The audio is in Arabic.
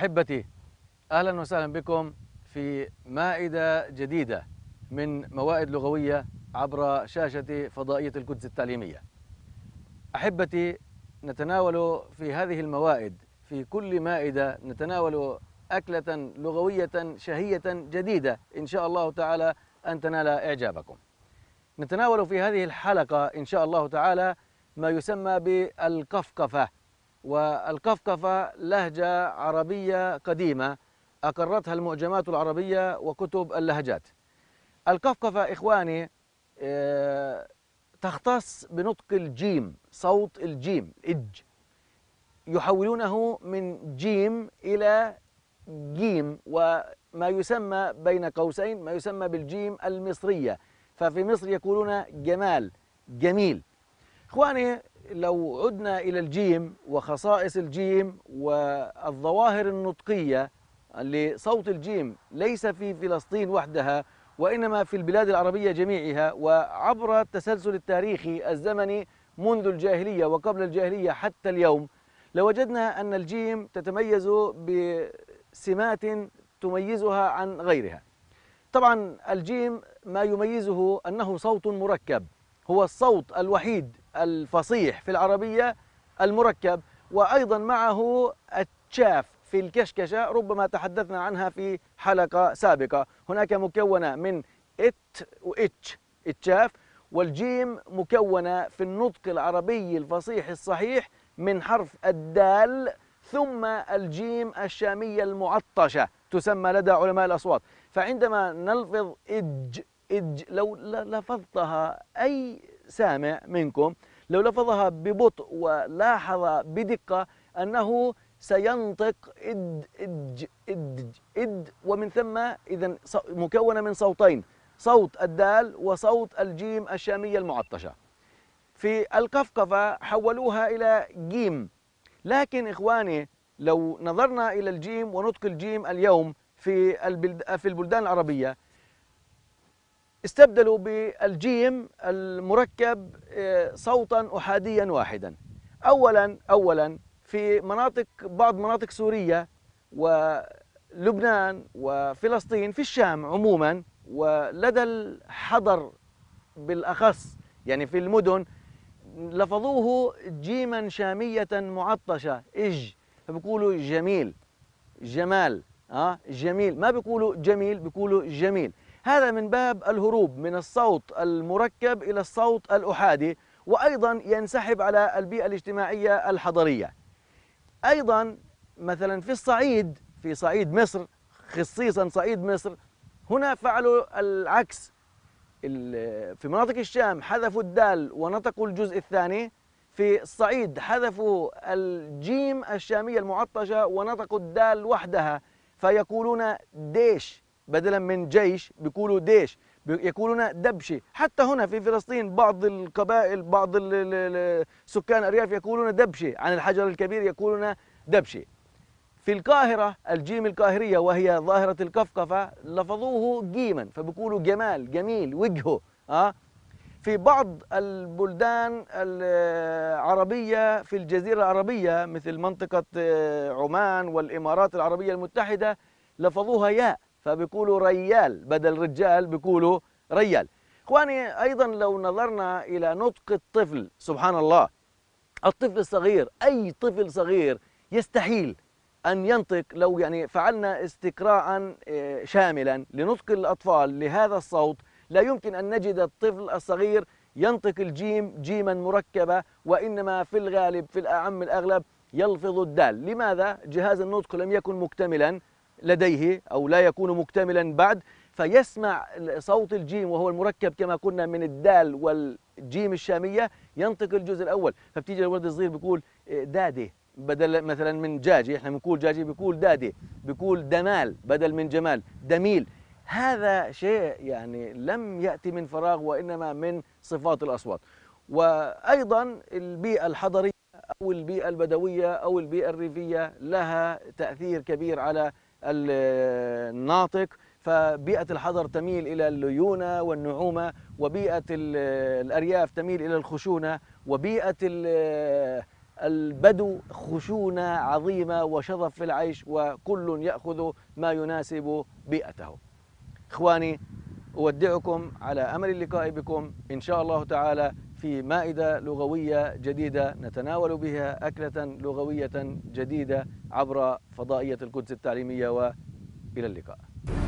احبتي اهلا وسهلا بكم في مائده جديده من موائد لغويه عبر شاشه فضائيه القدس التعليميه. احبتي نتناول في هذه الموائد في كل مائده نتناول اكله لغويه شهيه جديده ان شاء الله تعالى ان تنال اعجابكم. نتناول في هذه الحلقه ان شاء الله تعالى ما يسمى بالقفقفه والقفقفة لهجة عربية قديمة أقرتها المعجمات العربية وكتب اللهجات القفقفة إخواني آه، تختص بنطق الجيم صوت الجيم إج يحولونه من جيم إلى جيم وما يسمى بين قوسين ما يسمى بالجيم المصرية ففي مصر يقولون جمال جميل إخواني لو عدنا إلى الجيم وخصائص الجيم والظواهر النطقية لصوت الجيم ليس في فلسطين وحدها وإنما في البلاد العربية جميعها وعبر التسلسل التاريخي الزمني منذ الجاهلية وقبل الجاهلية حتى اليوم لوجدنا أن الجيم تتميز بسمات تميزها عن غيرها طبعا الجيم ما يميزه أنه صوت مركب هو الصوت الوحيد الفصيح في العربية المركب وأيضا معه التشاف في الكشكشة ربما تحدثنا عنها في حلقة سابقة هناك مكونة من إت وإتش التشاف والجيم مكونة في النطق العربي الفصيح الصحيح من حرف الدال ثم الجيم الشامية المعطشة تسمى لدى علماء الأصوات فعندما نلفظ إج إج لو لفظتها أي سامع منكم لو لفظها ببطء ولاحظ بدقة أنه سينطق إد إد إد إد ومن ثم إذا مكونة من صوتين صوت الدال وصوت الجيم الشامية المعطشة في القفقفة حولوها إلى جيم لكن إخواني لو نظرنا إلى الجيم ونطق الجيم اليوم في في البلدان العربية استبدلوا بالجيم المركب آه، صوتا أحاديا واحدا أولا أولا في مناطق بعض مناطق سوريا ولبنان وفلسطين في الشام عموما ولدى الحضر بالأخص يعني في المدن لفظوه جيما شامية معطشة إج فبيقولوا جميل جمال اه جميل ما بيقولوا جميل بيقولوا جميل هذا من باب الهروب من الصوت المركب إلى الصوت الأحادي وأيضا ينسحب على البيئة الاجتماعية الحضرية أيضا مثلا في الصعيد في صعيد مصر خصيصا صعيد مصر هنا فعلوا العكس في مناطق الشام حذفوا الدال ونطقوا الجزء الثاني في الصعيد حذفوا الجيم الشامية المعطشة ونطقوا الدال وحدها فيقولون ديش بدلا من جيش بيقولوا ديش يقولون دبشة حتى هنا في فلسطين بعض القبائل بعض سكان الأرياف يقولون دبشة عن الحجر الكبير يقولون دبشة في القاهرة الجيم القاهرية وهي ظاهرة القفقفة لفظوه جيما فبيقولوا جمال جميل وجهه أه؟ في بعض البلدان العربية في الجزيرة العربية مثل منطقة آه، عمان والإمارات العربية المتحدة لفظوها ياء فبيقولوا ريال بدل رجال بيقولوا ريال اخواني ايضا لو نظرنا الى نطق الطفل سبحان الله الطفل الصغير اي طفل صغير يستحيل ان ينطق لو يعني فعلنا استقراء آه، شاملا لنطق الاطفال لهذا الصوت لا يمكن ان نجد الطفل الصغير ينطق الجيم جيما مركبه وانما في الغالب في الاعم الاغلب يلفظ الدال لماذا جهاز النطق لم يكن مكتملا لديه أو لا يكون مكتملا بعد فيسمع صوت الجيم وهو المركب كما قلنا من الدال والجيم الشامية ينطق الجزء الأول فبتيجي الولد الصغير بيقول إيه، دادي بدل مثلا من جاجي احنا بنقول جاجي بيقول دادي بيقول دمال بدل من جمال دميل هذا شيء يعني لم يأتي من فراغ وإنما من صفات الأصوات وأيضا البيئة الحضرية أو البيئة البدوية أو البيئة الريفية لها تأثير كبير على الناطق فبيئة الحضر تميل إلى الليونة والنعومة وبيئة الأرياف تميل إلى الخشونة وبيئة البدو خشونة عظيمة وشظف في العيش وكل يأخذ ما يناسب بيئته إخواني أودعكم على أمل اللقاء بكم إن شاء الله تعالى في مائدة لغوية جديدة نتناول بها أكلة لغوية جديدة عبر فضائية القدس التعليمية وإلى اللقاء